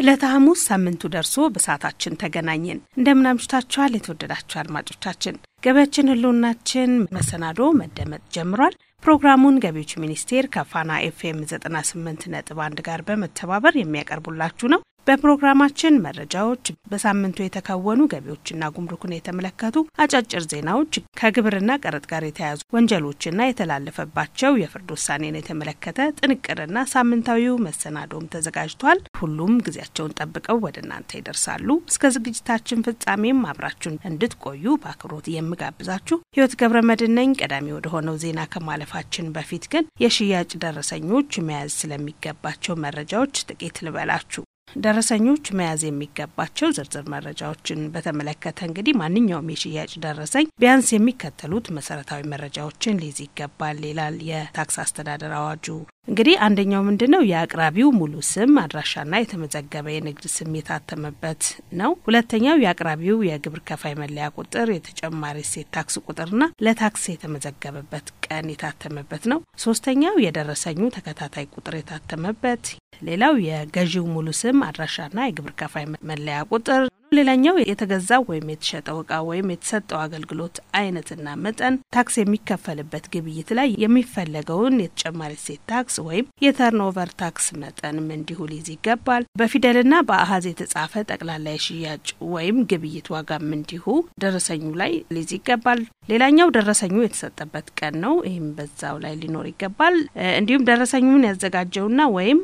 ዕለተ ሐሙስ ሳምንቱ ደርሶ በሰዓታችን ተገናኘን። እንደምን አምሽታችኋል? የተወደዳችሁ አድማጮቻችን ገቢያችን ህልውናችን መሰናዶ መደመጥ ጀምሯል። ፕሮግራሙን ገቢዎች ሚኒስቴር ከፋና ኤፍኤም 98 ነጥብ 1 ጋር በመተባበር የሚያቀርቡላችሁ ነው። በፕሮግራማችን መረጃዎች፣ በሳምንቱ የተከወኑ ገቢዎችና ጉምሩክን የተመለከቱ አጫጭር ዜናዎች፣ ከግብርና ቀረጥ ጋር የተያያዙ ወንጀሎችና የተላለፈባቸው የፍርድ ውሳኔን የተመለከተ ጥንቅርና ሳምንታዊው መሰናዶም ተዘጋጅቷል። ሁሉም ጊዜያቸውን ጠብቀው ወደ እናንተ ይደርሳሉ። እስከ ዝግጅታችን ፍጻሜም አብራችሁን እንድትቆዩ በአክብሮት የምጋብዛችሁ ህይወት ገብረ መድን ነኝ። ቀዳሚ ወደሆነው ዜና ከማለፋችን በፊት ግን የሽያጭ ደረሰኞች መያዝ ስለሚገባቸው መረጃዎች ጥቂት ልበላችሁ። ደረሰኞች መያዝ የሚገባቸው ዝርዝር መረጃዎችን በተመለከተ እንግዲህ ማንኛውም የሽያጭ ደረሰኝ ቢያንስ የሚከተሉት መሰረታዊ መረጃዎችን ሊይዝ ይገባል ይላል የታክስ አስተዳደር አዋጁ። እንግዲህ አንደኛው ምንድን ነው የአቅራቢው ሙሉ ስም አድራሻና የተመዘገበ የንግድ ስም የታተመበት ነው። ሁለተኛው የአቅራቢው የግብር ከፋይ መለያ ቁጥር፣ የተጨማሪ እሴት ታክስ ቁጥርና ለታክስ የተመዘገበበት ቀን የታተመበት ነው። ሶስተኛው የደረሰኙ ተከታታይ ቁጥር የታተመበት ሌላው የገዢው ሙሉ ስም አድራሻና የግብር ከፋይ መለያ ቁጥር ሌላኛው የተገዛ ወይም የተሸጠው እቃ ወይም የተሰጠው አገልግሎት አይነትና መጠን ታክስ የሚከፈልበት ግብይት ላይ የሚፈለገውን የተጨማሪ እሴት ታክስ ወይም የተርንኦቨር ታክስ መጠንም እንዲሁ ሊይዝ ይገባል። በፊደልና በአሀዝ የተጻፈ ጠቅላላ የሽያጭ ወይም ግብይት ዋጋም እንዲሁ ደረሰኙ ላይ ሊይዝ ይገባል። ሌላኛው ደረሰኙ የተሰጠበት ቀን ነው። ይህም በዛው ላይ ሊኖር ይገባል። እንዲሁም ደረሰኙን ያዘጋጀውና ወይም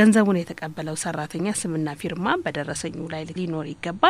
ገንዘቡን የተቀበለው ሰራተኛ ስምና ፊርማ በደረሰኙ ላይ ሊኖር ይገባል።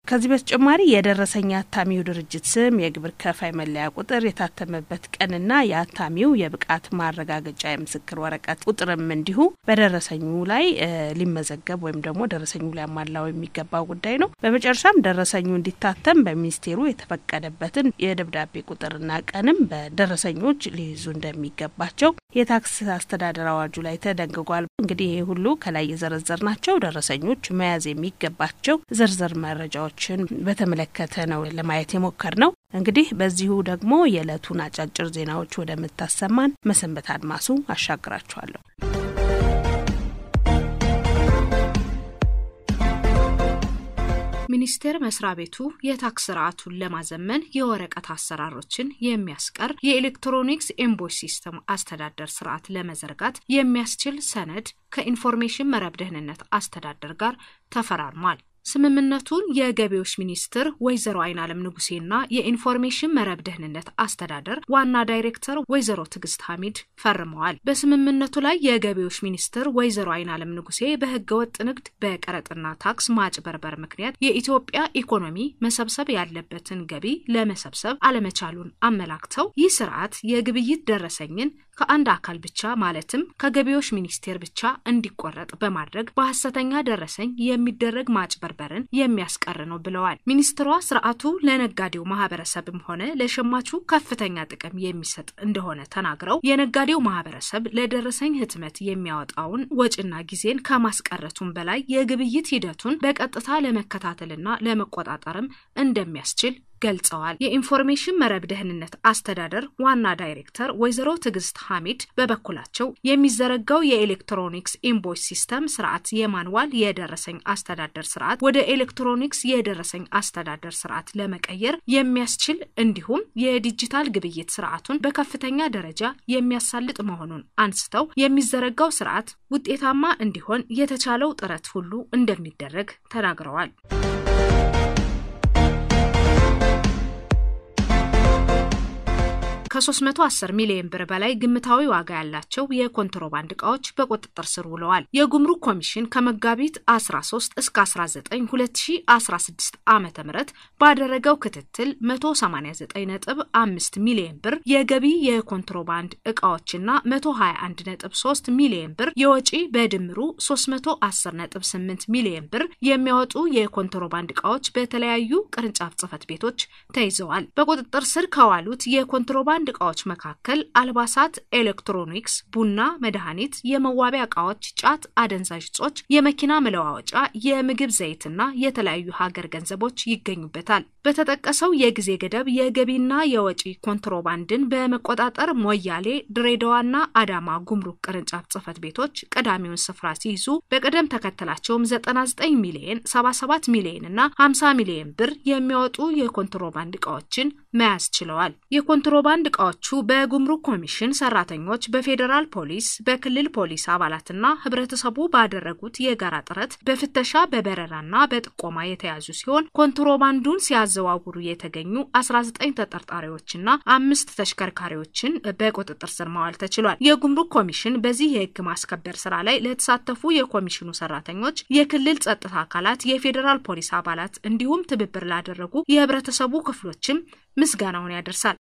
ከዚህ በተጨማሪ የደረሰኝ አታሚው ድርጅት ስም፣ የግብር ከፋይ መለያ ቁጥር፣ የታተመበት ቀንና የአታሚው የብቃት ማረጋገጫ የምስክር ወረቀት ቁጥርም እንዲሁ በደረሰኙ ላይ ሊመዘገብ ወይም ደግሞ ደረሰኙ ሊያሟላው የሚገባው ጉዳይ ነው። በመጨረሻም ደረሰኙ እንዲታተም በሚኒስቴሩ የተፈቀደበትን የደብዳቤ ቁጥርና ቀንም በደረሰኞች ሊይዙ እንደሚገባቸው የታክስ አስተዳደር አዋጁ ላይ ተደንግጓል። እንግዲህ ይህ ሁሉ ከላይ የዘረዘር ናቸው ደረሰኞች መያዝ የሚገባቸው ዝርዝር መረጃዎች ዜናዎችን በተመለከተ ነው ለማየት የሞከር ነው። እንግዲህ በዚሁ ደግሞ የዕለቱን አጫጭር ዜናዎች ወደምታሰማን መሰንበት አድማሱ አሻግራችኋለሁ። ሚኒስቴር መስሪያ ቤቱ የታክስ ስርዓቱን ለማዘመን የወረቀት አሰራሮችን የሚያስቀር የኤሌክትሮኒክስ ኢንቮይስ ሲስተም አስተዳደር ስርዓት ለመዘርጋት የሚያስችል ሰነድ ከኢንፎርሜሽን መረብ ደህንነት አስተዳደር ጋር ተፈራርሟል። ስምምነቱን የገቢዎች ሚኒስትር ወይዘሮ አይናለም ንጉሴና የኢንፎርሜሽን መረብ ደህንነት አስተዳደር ዋና ዳይሬክተር ወይዘሮ ትዕግስት ሐሚድ ፈርመዋል። በስምምነቱ ላይ የገቢዎች ሚኒስትር ወይዘሮ አይናለም ንጉሴ በህገወጥ ንግድ በቀረጥና ታክስ ማጭበርበር ምክንያት የኢትዮጵያ ኢኮኖሚ መሰብሰብ ያለበትን ገቢ ለመሰብሰብ አለመቻሉን አመላክተው ይህ ስርዓት የግብይት ደረሰኝን ከአንድ አካል ብቻ ማለትም ከገቢዎች ሚኒስቴር ብቻ እንዲቆረጥ በማድረግ በሐሰተኛ ደረሰኝ የሚደረግ ማጭበር ማጭበርበርን የሚያስቀር ነው ብለዋል። ሚኒስትሯ ስርዓቱ ለነጋዴው ማህበረሰብም ሆነ ለሸማቹ ከፍተኛ ጥቅም የሚሰጥ እንደሆነ ተናግረው የነጋዴው ማህበረሰብ ለደረሰኝ ህትመት የሚያወጣውን ወጪና ጊዜን ከማስቀረቱም በላይ የግብይት ሂደቱን በቀጥታ ለመከታተልና ለመቆጣጠርም እንደሚያስችል ገልጸዋል። የኢንፎርሜሽን መረብ ደህንነት አስተዳደር ዋና ዳይሬክተር ወይዘሮ ትዕግስት ሐሚድ በበኩላቸው የሚዘረጋው የኤሌክትሮኒክስ ኢንቮይስ ሲስተም ስርዓት የማንዋል የደረሰኝ አስተዳደር ስርዓት ወደ ኤሌክትሮኒክስ የደረሰኝ አስተዳደር ስርዓት ለመቀየር የሚያስችል እንዲሁም የዲጂታል ግብይት ስርዓቱን በከፍተኛ ደረጃ የሚያሳልጥ መሆኑን አንስተው የሚዘረጋው ስርዓት ውጤታማ እንዲሆን የተቻለው ጥረት ሁሉ እንደሚደረግ ተናግረዋል። ከ310 ሚሊዮን ብር በላይ ግምታዊ ዋጋ ያላቸው የኮንትሮባንድ እቃዎች በቁጥጥር ስር ውለዋል። የጉምሩክ ኮሚሽን ከመጋቢት 13 እስከ 19 2016 ዓ ም ባደረገው ክትትል 189.5 ሚሊዮን ብር የገቢ የኮንትሮባንድ እቃዎችና 121.3 ሚሊዮን ብር የወጪ በድምሩ 310.8 ሚሊዮን ብር የሚያወጡ የኮንትሮባንድ እቃዎች በተለያዩ ቅርንጫፍ ጽህፈት ቤቶች ተይዘዋል። በቁጥጥር ስር ከዋሉት የኮንትሮባንድ ከንግድ ዕቃዎች መካከል አልባሳት፣ ኤሌክትሮኒክስ፣ ቡና፣ መድኃኒት፣ የመዋቢያ ዕቃዎች፣ ጫት፣ አደንዛዥ እጾች፣ የመኪና መለዋወጫ፣ የምግብ ዘይትና የተለያዩ ሀገር ገንዘቦች ይገኙበታል። በተጠቀሰው የጊዜ ገደብ የገቢና የወጪ ኮንትሮባንድን በመቆጣጠር ሞያሌ፣ ድሬዳዋና አዳማ ጉምሩክ ቅርንጫፍ ጽህፈት ቤቶች ቀዳሚውን ስፍራ ሲይዙ በቅደም ተከተላቸውም 99 ሚሊየን፣ 77 ሚሊየን እና 50 ሚሊየን ብር የሚያወጡ የኮንትሮባንድ እቃዎችን መያዝ ችለዋል። የኮንትሮባንድ እቃዎቹ በጉምሩክ ኮሚሽን ሰራተኞች፣ በፌዴራል ፖሊስ፣ በክልል ፖሊስ አባላትና ህብረተሰቡ ባደረጉት የጋራ ጥረት በፍተሻ በበረራና በጥቆማ የተያዙ ሲሆን ኮንትሮባንዱን ሲያዘዋውሩ የተገኙ 19 ተጠርጣሪዎችና አምስት ተሽከርካሪዎችን በቁጥጥር ስር ማዋል ተችሏል። የጉምሩክ ኮሚሽን በዚህ የህግ ማስከበር ስራ ላይ ለተሳተፉ የኮሚሽኑ ሰራተኞች፣ የክልል ጸጥታ አካላት፣ የፌዴራል ፖሊስ አባላት እንዲሁም ትብብር ላደረጉ የህብረተሰቡ ክፍሎችም ምስጋናውን ያደርሳል።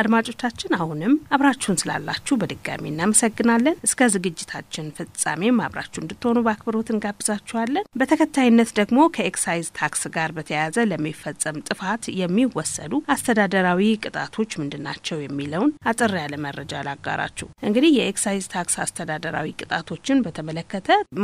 አድማጮቻችን አሁንም አብራችሁን ስላላችሁ በድጋሚ እናመሰግናለን። እስከ ዝግጅታችን ፍጻሜም አብራችሁ እንድትሆኑ በአክብሮት እንጋብዛችኋለን። በተከታይነት ደግሞ ከኤክሳይዝ ታክስ ጋር በተያያዘ ለሚፈጸም ጥፋት የሚወሰዱ አስተዳደራዊ ቅጣቶች ምንድናቸው የሚለውን አጠር ያለ መረጃ ላጋራችሁ። እንግዲህ የኤክሳይዝ ታክስ አስተዳደራዊ ቅጣቶችን በተመለከተ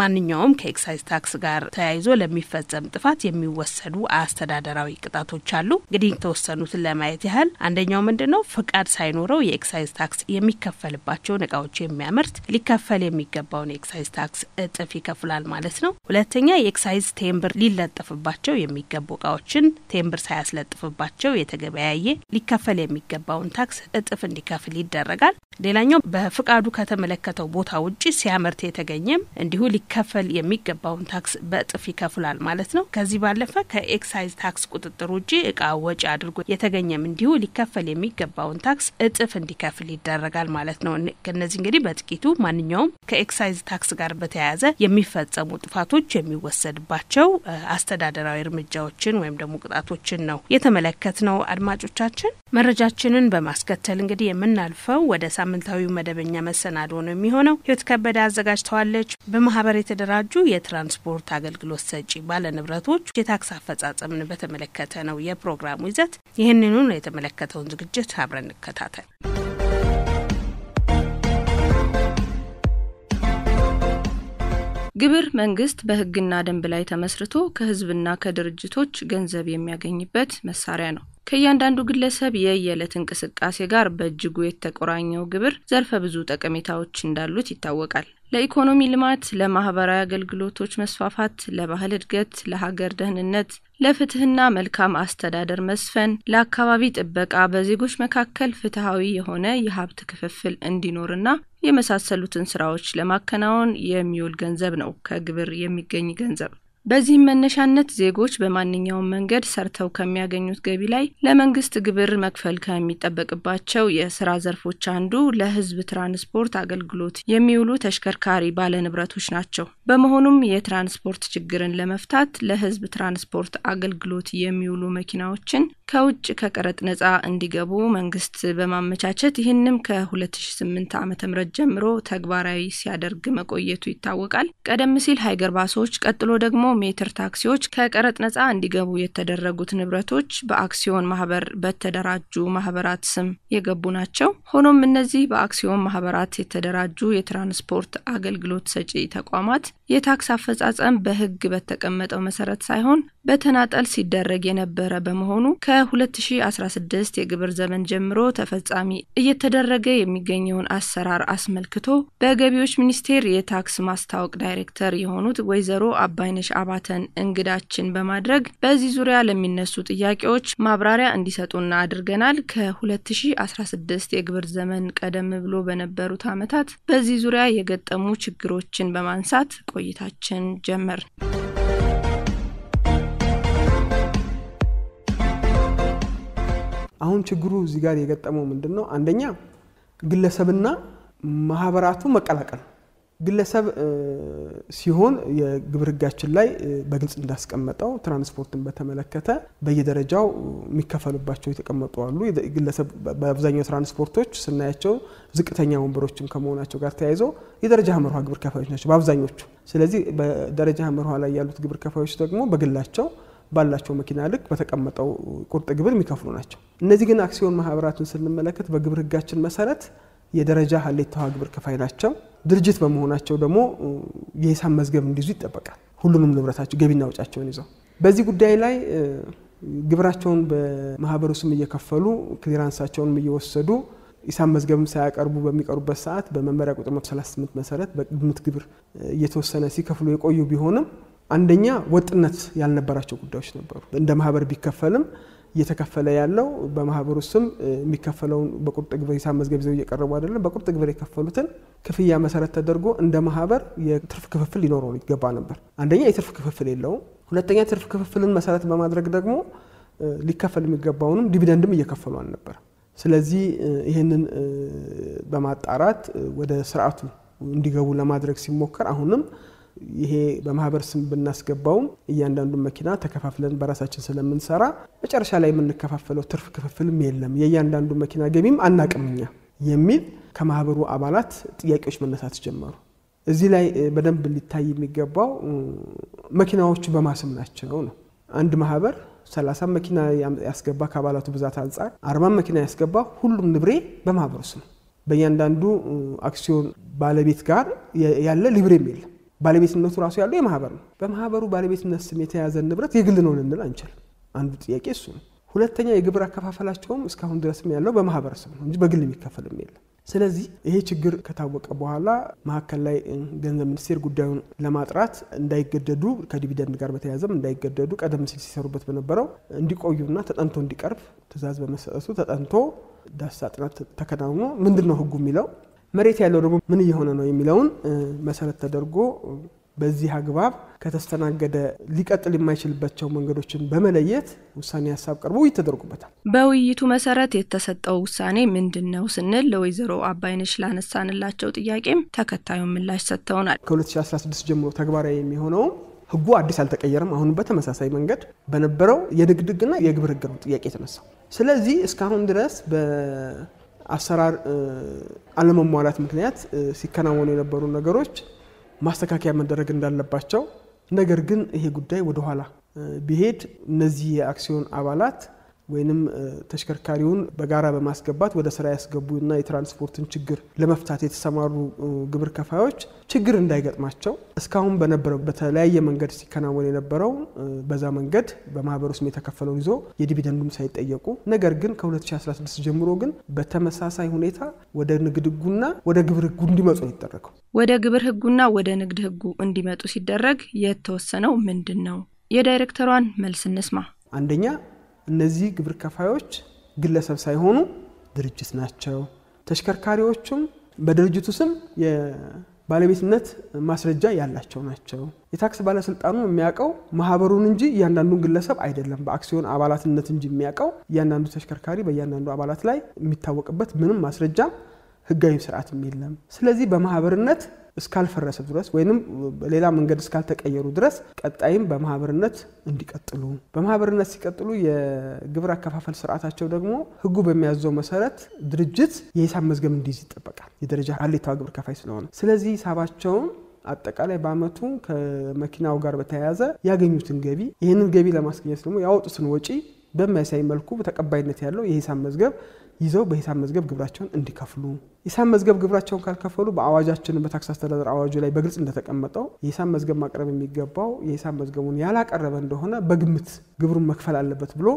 ማንኛውም ከኤክሳይዝ ታክስ ጋር ተያይዞ ለሚፈጸም ጥፋት የሚወሰዱ አስተዳደራዊ ቅጣቶች አሉ። እንግዲህ የተወሰኑትን ለማየት ያህል አንደኛው ምንድን ነው? ፍቃድ ሳይኖረው የኤክሳይዝ ታክስ የሚከፈልባቸውን እቃዎች የሚያመርት ሊከፈል የሚገባውን የኤክሳይዝ ታክስ እጥፍ ይከፍላል ማለት ነው። ሁለተኛ የኤክሳይዝ ቴምብር ሊለጥፍባቸው የሚገቡ እቃዎችን ቴምብር ሳያስለጥፍባቸው የተገበያየ ሊከፈል የሚገባውን ታክስ እጥፍ እንዲከፍል ይደረጋል። ሌላኛው በፍቃዱ ከተመለከተው ቦታ ውጭ ሲያመርት የተገኘም እንዲሁ ሊከፈል የሚገባውን ታክስ በእጥፍ ይከፍላል ማለት ነው። ከዚህ ባለፈ ከኤክሳይዝ ታክስ ቁጥጥር ውጭ እቃ ወጪ አድርጎ የተገኘም እንዲሁ ሊከፈል የሚገባው የሚገባውን ታክስ እጥፍ እንዲከፍል ይደረጋል ማለት ነው። ከነዚህ እንግዲህ በጥቂቱ ማንኛውም ከኤክሳይዝ ታክስ ጋር በተያያዘ የሚፈጸሙ ጥፋቶች የሚወሰድባቸው አስተዳደራዊ እርምጃዎችን ወይም ደግሞ ቅጣቶችን ነው የተመለከት ነው። አድማጮቻችን መረጃችንን በማስከተል እንግዲህ የምናልፈው ወደ ሳምንታዊ መደበኛ መሰናዶ ነው የሚሆነው። ህይወት ከበደ አዘጋጅተዋለች። በማህበር የተደራጁ የትራንስፖርት አገልግሎት ሰጪ ባለንብረቶች የታክስ አፈጻጸምን በተመለከተ ነው የፕሮግራሙ ይዘት። ይህንኑ የተመለከተውን ዝግጅት አብረ አብረን እንከታተል። ግብር መንግስት በህግና ደንብ ላይ ተመስርቶ ከህዝብና ከድርጅቶች ገንዘብ የሚያገኝበት መሳሪያ ነው። ከእያንዳንዱ ግለሰብ የየዕለት እንቅስቃሴ ጋር በእጅጉ የተቆራኘው ግብር ዘርፈ ብዙ ጠቀሜታዎች እንዳሉት ይታወቃል። ለኢኮኖሚ ልማት፣ ለማህበራዊ አገልግሎቶች መስፋፋት፣ ለባህል እድገት፣ ለሀገር ደህንነት፣ ለፍትህና መልካም አስተዳደር መስፈን፣ ለአካባቢ ጥበቃ፣ በዜጎች መካከል ፍትሐዊ የሆነ የሀብት ክፍፍል እንዲኖርና የመሳሰሉትን ስራዎች ለማከናወን የሚውል ገንዘብ ነው ከግብር የሚገኝ ገንዘብ። በዚህም መነሻነት ዜጎች በማንኛውም መንገድ ሰርተው ከሚያገኙት ገቢ ላይ ለመንግስት ግብር መክፈል ከሚጠበቅባቸው የስራ ዘርፎች አንዱ ለህዝብ ትራንስፖርት አገልግሎት የሚውሉ ተሽከርካሪ ባለንብረቶች ናቸው። በመሆኑም የትራንስፖርት ችግርን ለመፍታት ለህዝብ ትራንስፖርት አገልግሎት የሚውሉ መኪናዎችን ከውጭ ከቀረጥ ነጻ እንዲገቡ መንግስት በማመቻቸት ይህንም ከ2008 ዓ.ም ጀምሮ ተግባራዊ ሲያደርግ መቆየቱ ይታወቃል። ቀደም ሲል ሀይገር ባሶች፣ ቀጥሎ ደግሞ ሜትር ታክሲዎች ከቀረጥ ነጻ እንዲገቡ የተደረጉት ንብረቶች በአክሲዮን ማህበር በተደራጁ ማህበራት ስም የገቡ ናቸው። ሆኖም እነዚህ በአክሲዮን ማህበራት የተደራጁ የትራንስፖርት አገልግሎት ሰጪ ተቋማት የታክስ አፈጻጸም በህግ በተቀመጠው መሰረት ሳይሆን በተናጠል ሲደረግ የነበረ በመሆኑ ከ2016 የግብር ዘመን ጀምሮ ተፈጻሚ እየተደረገ የሚገኘውን አሰራር አስመልክቶ በገቢዎች ሚኒስቴር የታክስ ማስታወቅ ዳይሬክተር የሆኑት ወይዘሮ አባይነሽ አባተን እንግዳችን በማድረግ በዚህ ዙሪያ ለሚነሱ ጥያቄዎች ማብራሪያ እንዲሰጡና አድርገናል። ከ2016 የግብር ዘመን ቀደም ብሎ በነበሩት ዓመታት በዚህ ዙሪያ የገጠሙ ችግሮችን በማንሳት ቆይታችን ጀመር። አሁን ችግሩ እዚህ ጋር የገጠመው ምንድን ነው? አንደኛ ግለሰብና ማህበራቱ መቀላቀል ግለሰብ ሲሆን የግብር ሕጋችን ላይ በግልጽ እንዳስቀመጠው ትራንስፖርትን በተመለከተ በየደረጃው የሚከፈሉባቸው የተቀመጡ አሉ። ግለሰብ በአብዛኛው ትራንስፖርቶች ስናያቸው ዝቅተኛ ወንበሮችን ከመሆናቸው ጋር ተያይዘው የደረጃ መርሃ ግብር ከፋዮች ናቸው በአብዛኞቹ። ስለዚህ በደረጃ መርሃ ላይ ያሉት ግብር ከፋዮች ደግሞ በግላቸው ባላቸው መኪና ልክ በተቀመጠው ቁርጥ ግብር የሚከፍሉ ናቸው። እነዚህ ግን አክሲዮን ማህበራትን ስንመለከት በግብር ሕጋችን መሰረት የደረጃ ሀሌታ ግብር ከፋይ ናቸው። ድርጅት በመሆናቸው ደግሞ የሂሳብ መዝገብ እንዲይዙ ይጠበቃል። ሁሉንም ንብረታቸው ገቢና ወጫቸውን ይዘው በዚህ ጉዳይ ላይ ግብራቸውን በማህበሩ ስም እየከፈሉ ክሊራንሳቸውንም እየወሰዱ ሂሳብ መዝገብም ሳያቀርቡ በሚቀሩበት ሰዓት በመመሪያ ቁጥር 38 መሰረት በግምት ግብር እየተወሰነ ሲከፍሉ የቆዩ ቢሆንም አንደኛ ወጥነት ያልነበራቸው ጉዳዮች ነበሩ። እንደ ማህበር ቢከፈልም እየተከፈለ ያለው በማህበሩ ስም የሚከፈለውን በቁርጥ ግብር ሂሳብ መዝገብ ይዘው እየቀረቡ አይደለም። በቁርጥ ግብር የከፈሉትን ክፍያ መሰረት ተደርጎ እንደ ማህበር የትርፍ ክፍፍል ሊኖረው ይገባ ነበር። አንደኛ የትርፍ ክፍፍል የለውም። ሁለተኛ ትርፍ ክፍፍልን መሰረት በማድረግ ደግሞ ሊከፈል የሚገባውንም ዲቪደንድም እየከፈሉ አልነበር። ስለዚህ ይህንን በማጣራት ወደ ስርዓቱ እንዲገቡ ለማድረግ ሲሞከር አሁንም ይሄ በማህበር ስም ብናስገባውም እያንዳንዱን መኪና ተከፋፍለን በራሳችን ስለምንሰራ መጨረሻ ላይ የምንከፋፈለው ትርፍ ክፍፍልም የለም፣ የእያንዳንዱ መኪና ገቢም አናቅምኛ የሚል ከማህበሩ አባላት ጥያቄዎች መነሳት ጀመሩ። እዚህ ላይ በደንብ ሊታይ የሚገባው መኪናዎቹ በማስም ናቸው ነው። አንድ ማህበር ሰላሳ መኪና ያስገባ ከአባላቱ ብዛት አንጻር አርባ መኪና ያስገባ ሁሉም ንብሬ በማህበሩ ስም በእያንዳንዱ አክሲዮን ባለቤት ጋር ያለ ሊብሬም የለም። ባለቤትነቱ ራሱ ያለው የማህበር ነው። በማህበሩ ባለቤትነት ስም የተያዘ ንብረት የግል ነው ልንል አንችልም። አንዱ ጥያቄ እሱ ነው። ሁለተኛ የግብር አከፋፈላቸውም እስካሁን ድረስም ያለው በማህበረሰብ ነው እንጂ በግል የሚከፈልም የለም። ስለዚህ ይሄ ችግር ከታወቀ በኋላ መካከል ላይ ገንዘብ ሚኒስቴር ጉዳዩን ለማጥራት እንዳይገደዱ ከዲቪደንድ ጋር በተያያዘም እንዳይገደዱ ቀደም ሲል ሲሰሩበት በነበረው እንዲቆዩና ተጠንቶ እንዲቀርብ ትእዛዝ በመሰጠቱ ተጠንቶ ዳሰሳ ጥናት ተከናውኖ ምንድን ነው ህጉ የሚለው መሬት ያለው ደግሞ ምን እየሆነ ነው የሚለውን መሰረት ተደርጎ በዚህ አግባብ ከተስተናገደ ሊቀጥል የማይችልባቸው መንገዶችን በመለየት ውሳኔ ሀሳብ ቀርቦ ውይይት ተደርጎበታል። በውይይቱ መሰረት የተሰጠው ውሳኔ ምንድን ነው ስንል ለወይዘሮ አባይነሽ ላነሳንላቸው ጥያቄም ተከታዩን ምላሽ ሰጥተውናል። ከ2016 ጀምሮ ተግባራዊ የሚሆነውም ህጉ አዲስ አልተቀየረም። አሁን በተመሳሳይ መንገድ በነበረው የንግድ ህግና የግብር ህግ ነው ጥያቄ የተነሳው። ስለዚህ እስካሁን ድረስ አሰራር አለመሟላት ምክንያት ሲከናወኑ የነበሩ ነገሮች ማስተካከያ መደረግ እንዳለባቸው ነገር ግን ይሄ ጉዳይ ወደኋላ ቢሄድ እነዚህ የአክሲዮን አባላት ወይንም ተሽከርካሪውን በጋራ በማስገባት ወደ ስራ ያስገቡና የትራንስፖርትን ችግር ለመፍታት የተሰማሩ ግብር ከፋዮች ችግር እንዳይገጥማቸው እስካሁን በነበረው በተለያየ መንገድ ሲከናወን የነበረው በዛ መንገድ በማህበሩ ስም የተከፈለውን ይዞ የዲቪደንዱም ሳይጠየቁ ነገር ግን ከ2016 ጀምሮ ግን በተመሳሳይ ሁኔታ ወደ ንግድ ህጉና ወደ ግብር ህጉ እንዲመጡ ነው የተደረገው። ወደ ግብር ህጉና ወደ ንግድ ህጉ እንዲመጡ ሲደረግ የተወሰነው ምንድን ነው? የዳይሬክተሯን መልስ እንስማ። አንደኛ እነዚህ ግብር ከፋዮች ግለሰብ ሳይሆኑ ድርጅት ናቸው። ተሽከርካሪዎቹም በድርጅቱ ስም የባለቤትነት ማስረጃ ያላቸው ናቸው። የታክስ ባለስልጣኑ የሚያውቀው ማህበሩን እንጂ እያንዳንዱን ግለሰብ አይደለም። በአክሲዮን አባላትነት እንጂ የሚያውቀው እያንዳንዱ ተሽከርካሪ በእያንዳንዱ አባላት ላይ የሚታወቅበት ምንም ማስረጃም ህጋዊ ስርዓትም የለም። ስለዚህ በማህበርነት እስካልፈረሰ ድረስ ወይም ሌላ መንገድ እስካልተቀየሩ ድረስ ቀጣይም በማህበርነት እንዲቀጥሉ በማህበርነት ሲቀጥሉ የግብር አከፋፈል ስርዓታቸው ደግሞ ህጉ በሚያዘው መሰረት ድርጅት የሂሳብ መዝገብ እንዲይዝ ይጠበቃል። የደረጃ አሌታዋ ግብር ከፋይ ስለሆነ ስለዚህ ሂሳባቸውን አጠቃላይ በአመቱ ከመኪናው ጋር በተያያዘ ያገኙትን ገቢ ይህንን ገቢ ለማስገኘት ደግሞ ያወጡትን ወጪ በሚያሳይ መልኩ ተቀባይነት ያለው የሂሳብ መዝገብ ይዘው በሂሳብ መዝገብ ግብራቸውን እንዲከፍሉ ሂሳብ መዝገብ ግብራቸውን ካልከፈሉ በአዋጃችን በታክስ አስተዳደር አዋጁ ላይ በግልጽ እንደተቀመጠው የሂሳብ መዝገብ ማቅረብ የሚገባው የሂሳብ መዝገቡን ያላቀረበ እንደሆነ በግምት ግብሩን መክፈል አለበት ብሎ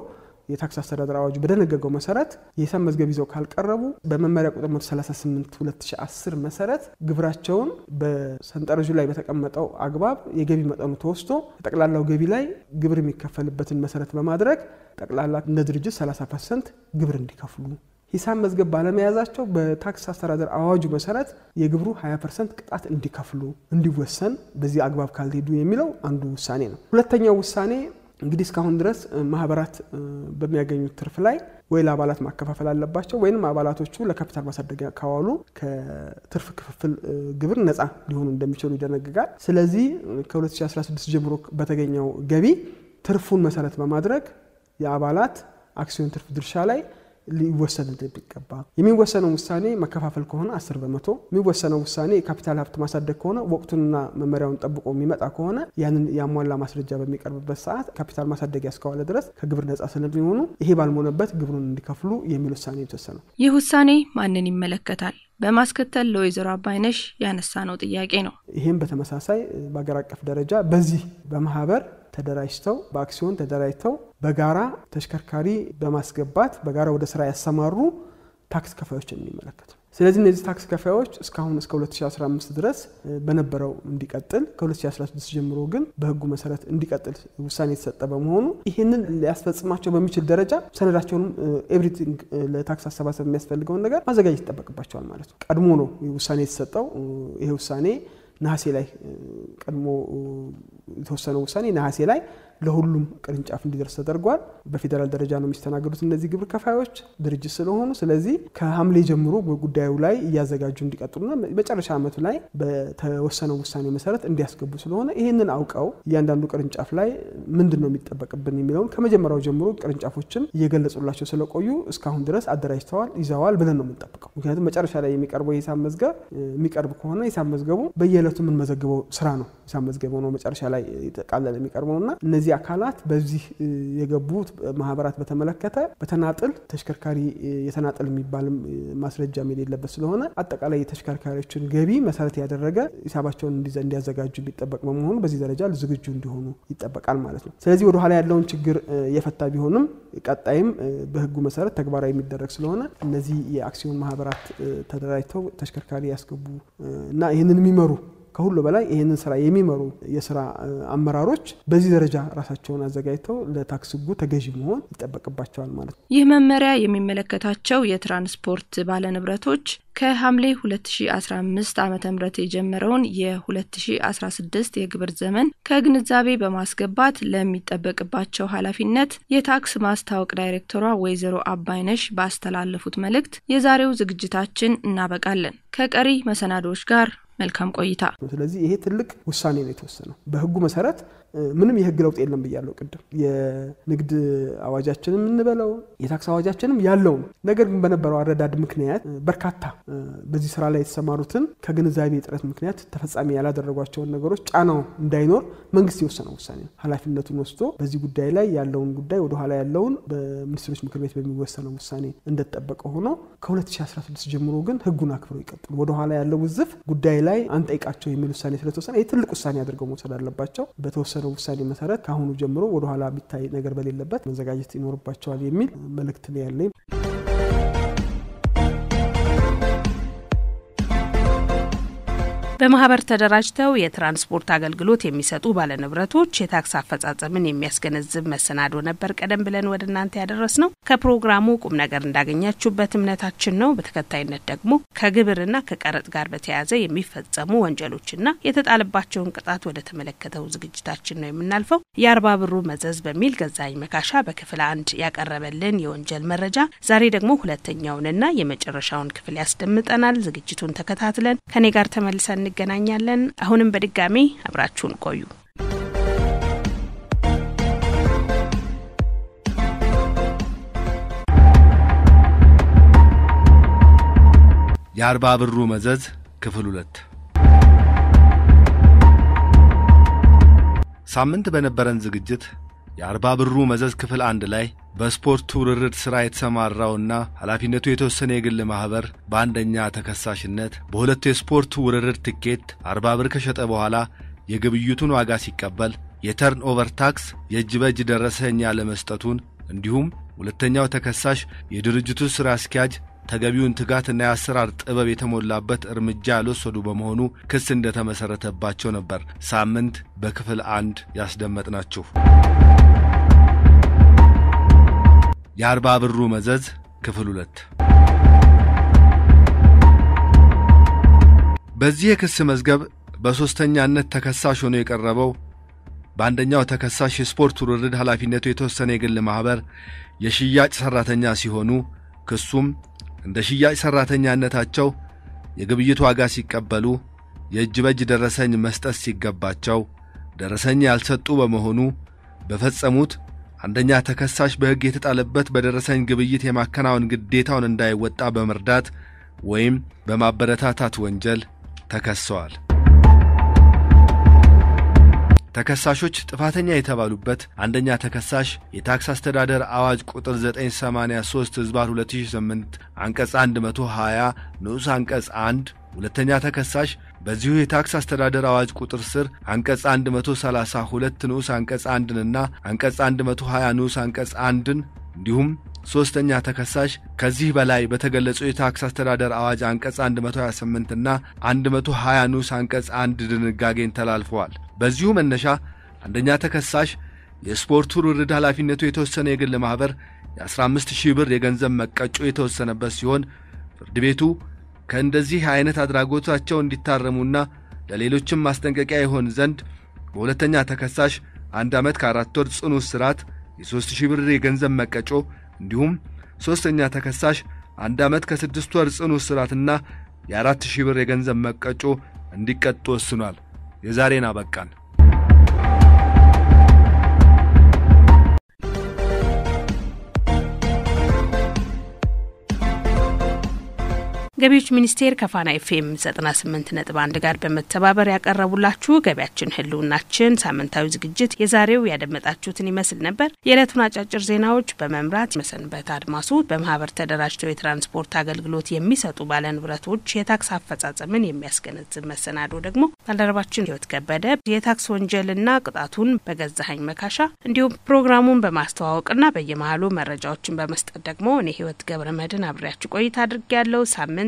የታክስ አስተዳደር አዋጁ በደነገገው መሰረት የሂሳብ መዝገብ ይዘው ካልቀረቡ በመመሪያ ቁጥር 138 2010 መሰረት ግብራቸውን በሰንጠረዡ ላይ በተቀመጠው አግባብ የገቢ መጠኑ ተወስቶ ጠቅላላው ገቢ ላይ ግብር የሚከፈልበትን መሰረት በማድረግ ጠቅላላ እንደ ድርጅት 30 ፐርሰንት ግብር እንዲከፍሉ ሂሳብ መዝገብ ባለመያዛቸው በታክስ አስተዳደር አዋጁ መሰረት የግብሩ 20 ፐርሰንት ቅጣት እንዲከፍሉ እንዲወሰን በዚህ አግባብ ካልሄዱ የሚለው አንዱ ውሳኔ ነው። ሁለተኛው ውሳኔ እንግዲህ እስካሁን ድረስ ማህበራት በሚያገኙት ትርፍ ላይ ወይ ለአባላት ማከፋፈል አለባቸው ወይም አባላቶቹ ለካፒታል ማሳደጊያ ካዋሉ ከትርፍ ክፍፍል ግብር ነፃ ሊሆኑ እንደሚችሉ ይደነግጋል። ስለዚህ ከ2016 ጀምሮ በተገኘው ገቢ ትርፉን መሰረት በማድረግ የአባላት አክሲዮን ትርፍ ድርሻ ላይ ሊወሰድ ይገባ። የሚወሰነው ውሳኔ መከፋፈል ከሆነ አስር በመቶ የሚወሰነው ውሳኔ የካፒታል ሀብት ማሳደግ ከሆነ ወቅቱንና መመሪያውን ጠብቆ የሚመጣ ከሆነ ያንን ያሟላ ማስረጃ በሚቀርብበት ሰዓት ካፒታል ማሳደግ ያስከዋለ ድረስ ከግብር ነጻ ስለሚሆኑ ይሄ ባልሞነበት ግብሩን እንዲከፍሉ የሚል ውሳኔ የተወሰነው። ይህ ውሳኔ ማንን ይመለከታል? በማስከተል ለወይዘሮ አባይነሽ ያነሳ ነው ጥያቄ ነው። ይህም በተመሳሳይ በአገር አቀፍ ደረጃ በዚህ በማህበር ተደራጅተው በአክሲዮን ተደራጅተው በጋራ ተሽከርካሪ በማስገባት በጋራ ወደ ስራ ያሰማሩ ታክስ ከፋዮች የሚመለከት ነው። ስለዚህ እነዚህ ታክስ ከፋዮች እስካሁን እስከ 2015 ድረስ በነበረው እንዲቀጥል ከ2016 ጀምሮ ግን በህጉ መሰረት እንዲቀጥል ውሳኔ የተሰጠ በመሆኑ ይህንን ሊያስፈጽማቸው በሚችል ደረጃ ሰነዳቸውንም ኤቭሪቲንግ ለታክስ አሰባሰብ የሚያስፈልገውን ነገር ማዘጋጀት ይጠበቅባቸዋል ማለት ነው። ቀድሞ ነው ውሳኔ የተሰጠው። ይሄ ውሳኔ ነሐሴ ላይ ቀድሞ የተወሰነው ውሳኔ ነሐሴ ላይ ለሁሉም ቅርንጫፍ እንዲደርስ ተደርጓል። በፌዴራል ደረጃ ነው የሚስተናገዱት እነዚህ ግብር ከፋዮች ድርጅት ስለሆኑ፣ ስለዚህ ከሐምሌ ጀምሮ ጉዳዩ ላይ እያዘጋጁ እንዲቀጥሉና መጨረሻ ዓመቱ ላይ በተወሰነው ውሳኔ መሰረት እንዲያስገቡ ስለሆነ ይህንን አውቀው እያንዳንዱ ቅርንጫፍ ላይ ምንድን ነው የሚጠበቅብን የሚለውን ከመጀመሪያው ጀምሮ ቅርንጫፎችን እየገለጹላቸው ስለቆዩ እስካሁን ድረስ አደራጅተዋል፣ ይዘዋል ብለን ነው የምንጠብቀው። ምክንያቱም መጨረሻ ላይ የሚቀርበው የሂሳብ መዝገብ የሚቀርብ ከሆነ ሂሳብ መዝገቡ በየዕለቱ የምንመዘግበው ስራ ነው። ሂሳብ መዝገብ ሆኖ መጨረሻ ላይ ጠቃለን የሚቀርበው እና እነዚህ እነዚህ አካላት በዚህ የገቡት ማህበራት በተመለከተ በተናጥል ተሽከርካሪ የተናጥል የሚባል ማስረጃ የሌለበት ስለሆነ አጠቃላይ የተሽከርካሪዎችን ገቢ መሰረት ያደረገ ሂሳባቸውን እንዲያዘጋጁ የሚጠበቅ በመሆኑ በዚህ ደረጃ ዝግጁ እንዲሆኑ ይጠበቃል ማለት ነው። ስለዚህ ወደኋላ ያለውን ችግር የፈታ ቢሆንም ቀጣይም በህጉ መሰረት ተግባራዊ የሚደረግ ስለሆነ እነዚህ የአክሲዮን ማህበራት ተደራጅተው ተሽከርካሪ ያስገቡ እና ይህንን የሚመሩ ከሁሉ በላይ ይህንን ስራ የሚመሩ የስራ አመራሮች በዚህ ደረጃ ራሳቸውን አዘጋጅተው ለታክስ ህጉ ተገዢ መሆን ይጠበቅባቸዋል ማለት ነው። ይህ መመሪያ የሚመለከታቸው የትራንስፖርት ባለንብረቶች ከሐምሌ 2015 ዓ ም የጀመረውን የ2016 የግብር ዘመን ከግንዛቤ በማስገባት ለሚጠበቅባቸው ኃላፊነት የታክስ ማስታወቅ ዳይሬክተሯ ወይዘሮ አባይነሽ ባስተላለፉት መልእክት የዛሬው ዝግጅታችን እናበቃለን። ከቀሪ መሰናዶዎች ጋር መልካም ቆይታ። ስለዚህ ይሄ ትልቅ ውሳኔ ነው የተወሰነው በህጉ መሰረት ምንም የህግ ለውጥ የለም ብያለው ቅድም። የንግድ አዋጃችንም እንበለው የታክስ አዋጃችንም ያለው ነው። ነገር ግን በነበረው አረዳድ ምክንያት በርካታ በዚህ ስራ ላይ የተሰማሩትን ከግንዛቤ እጥረት ምክንያት ተፈጻሚ ያላደረጓቸውን ነገሮች ጫናው እንዳይኖር መንግስት የወሰነው ውሳኔ ነው። ኃላፊነቱን ወስዶ በዚህ ጉዳይ ላይ ያለውን ጉዳይ ወደኋላ ያለውን በሚኒስትሮች ምክር ቤት በሚወሰነው ውሳኔ እንደተጠበቀ ሆኖ ከ2016 ጀምሮ ግን ህጉን አክብረው ይቀጥሉ። ወደኋላ ያለው ውዝፍ ጉዳይ ላይ አንጠይቃቸው የሚል ውሳኔ ስለተወሰነ ይህ ትልቅ ውሳኔ አድርገው መውሰድ አለባቸው። በተወሰነው ውሳኔ መሰረት ከአሁኑ ጀምሮ ወደኋላ የሚታይ ነገር በሌለበት መዘጋጀት ይኖርባቸዋል የሚል መልእክት ነው ያለኝ። በማህበር ተደራጅተው የትራንስፖርት አገልግሎት የሚሰጡ ባለንብረቶች የታክስ አፈጻጸምን የሚያስገነዝብ መሰናዶ ነበር ቀደም ብለን ወደ እናንተ ያደረስ ነው። ከፕሮግራሙ ቁም ነገር እንዳገኛችሁበት እምነታችን ነው። በተከታይነት ደግሞ ከግብርና ከቀረጥ ጋር በተያያዘ የሚፈጸሙ ወንጀሎችና የተጣለባቸውን ቅጣት ወደ ተመለከተው ዝግጅታችን ነው የምናልፈው። የአርባ ብሩ መዘዝ በሚል ገዛኝ መካሻ በክፍል አንድ ያቀረበልን የወንጀል መረጃ ዛሬ ደግሞ ሁለተኛውንና የመጨረሻውን ክፍል ያስደምጠናል። ዝግጅቱን ተከታትለን ከኔ ጋር ተመልሰን እንገናኛለን። አሁንም በድጋሚ አብራችሁን ቆዩ። የአርባ ብሩ መዘዝ ክፍል ሁለት ሳምንት በነበረን ዝግጅት የአርባ ብሩ መዘዝ ክፍል አንድ ላይ በስፖርት ውርርድ ሥራ የተሰማራውና ኃላፊነቱ የተወሰነ የግል ማኅበር በአንደኛ ተከሳሽነት በሁለቱ የስፖርት ውርርድ ትኬት አርባ ብር ከሸጠ በኋላ የግብይቱን ዋጋ ሲቀበል የተርን ኦቨር ታክስ የእጅ በእጅ ደረሰኝ ለመስጠቱን እንዲሁም ሁለተኛው ተከሳሽ የድርጅቱ ሥራ አስኪያጅ ተገቢውን ትጋትና የአሰራር ጥበብ የተሞላበት እርምጃ ያልወሰዱ በመሆኑ ክስ እንደተመሠረተባቸው ነበር ሳምንት በክፍል አንድ ያስደመጥናችሁ። የአርባ ብሩ መዘዝ ክፍል ሁለት በዚህ የክስ መዝገብ በሦስተኛነት ተከሳሽ ሆኖ የቀረበው በአንደኛው ተከሳሽ የስፖርት ውርርድ ኃላፊነቱ የተወሰነ የግል ማኅበር የሽያጭ ሠራተኛ ሲሆኑ ክሱም እንደ ሽያጭ ሠራተኛነታቸው የግብይት ዋጋ ሲቀበሉ የእጅ በእጅ ደረሰኝ መስጠት ሲገባቸው ደረሰኝ ያልሰጡ በመሆኑ በፈጸሙት አንደኛ ተከሳሽ በሕግ የተጣለበት በደረሰኝ ግብይት የማከናወን ግዴታውን እንዳይወጣ በመርዳት ወይም በማበረታታት ወንጀል ተከሰዋል። ተከሳሾች ጥፋተኛ የተባሉበት አንደኛ ተከሳሽ የታክስ አስተዳደር አዋጅ ቁጥር 983 ህዝባር 2008 አንቀጽ 120 ንዑስ አንቀጽ 1 ሁለተኛ ተከሳሽ በዚሁ የታክስ አስተዳደር አዋጅ ቁጥር ስር አንቀጽ 132 ንዑስ አንቀጽ 1ንና አንቀጽ 120 ንዑስ አንቀጽ 1ን እንዲሁም ሦስተኛ ተከሳሽ ከዚህ በላይ በተገለጸው የታክስ አስተዳደር አዋጅ አንቀጽ 128ና 120 ንዑስ አንቀጽ 1 ድንጋጌን ተላልፈዋል። በዚሁ መነሻ አንደኛ ተከሳሽ የስፖርቱ ውርርድ ኃላፊነቱ የተወሰነ የግል ማኅበር የ15 ሺህ ብር የገንዘብ መቀጮ የተወሰነበት ሲሆን ፍርድ ቤቱ ከእንደዚህ አይነት አድራጎታቸው እንዲታረሙና ለሌሎችም ማስጠንቀቂያ ይሆን ዘንድ በሁለተኛ ተከሳሽ አንድ ዓመት ከአራት ወር ጽኑ እስራት፣ የሦስት ሺህ ብር የገንዘብ መቀጮ እንዲሁም ሦስተኛ ተከሳሽ አንድ ዓመት ከስድስት ወር ጽኑ እስራትና የአራት ሺህ ብር የገንዘብ መቀጮ እንዲቀጡ ወስኗል። የዛሬን አበቃን። ገቢዎች ሚኒስቴር ከፋና ኤፍኤም አንድ ጋር በመተባበር ያቀረቡላችሁ ገቢያችን ህልውናችን ሳምንታዊ ዝግጅት የዛሬው ያደመጣችሁትን ይመስል ነበር። የዕለቱን አጫጭር ዜናዎች በመምራት መሰንበት አድማሱ። በማህበር ተደራጅተው የትራንስፖርት አገልግሎት የሚሰጡ ባለንብረቶች የታክስ አፈጻጸምን የሚያስገነዝብ መሰናዶ ደግሞ ባልደረባችን ህይወት ከበደ፣ የታክስ ወንጀልና ቅጣቱን በገዛሀኝ መካሻ፣ እንዲሁም ፕሮግራሙን በማስተዋወቅና በየመሀሉ መረጃዎችን በመስጠት ደግሞ እኔ ህይወት ገብረ መድን አብሬያችሁ ቆይታ ያለው ሳምንት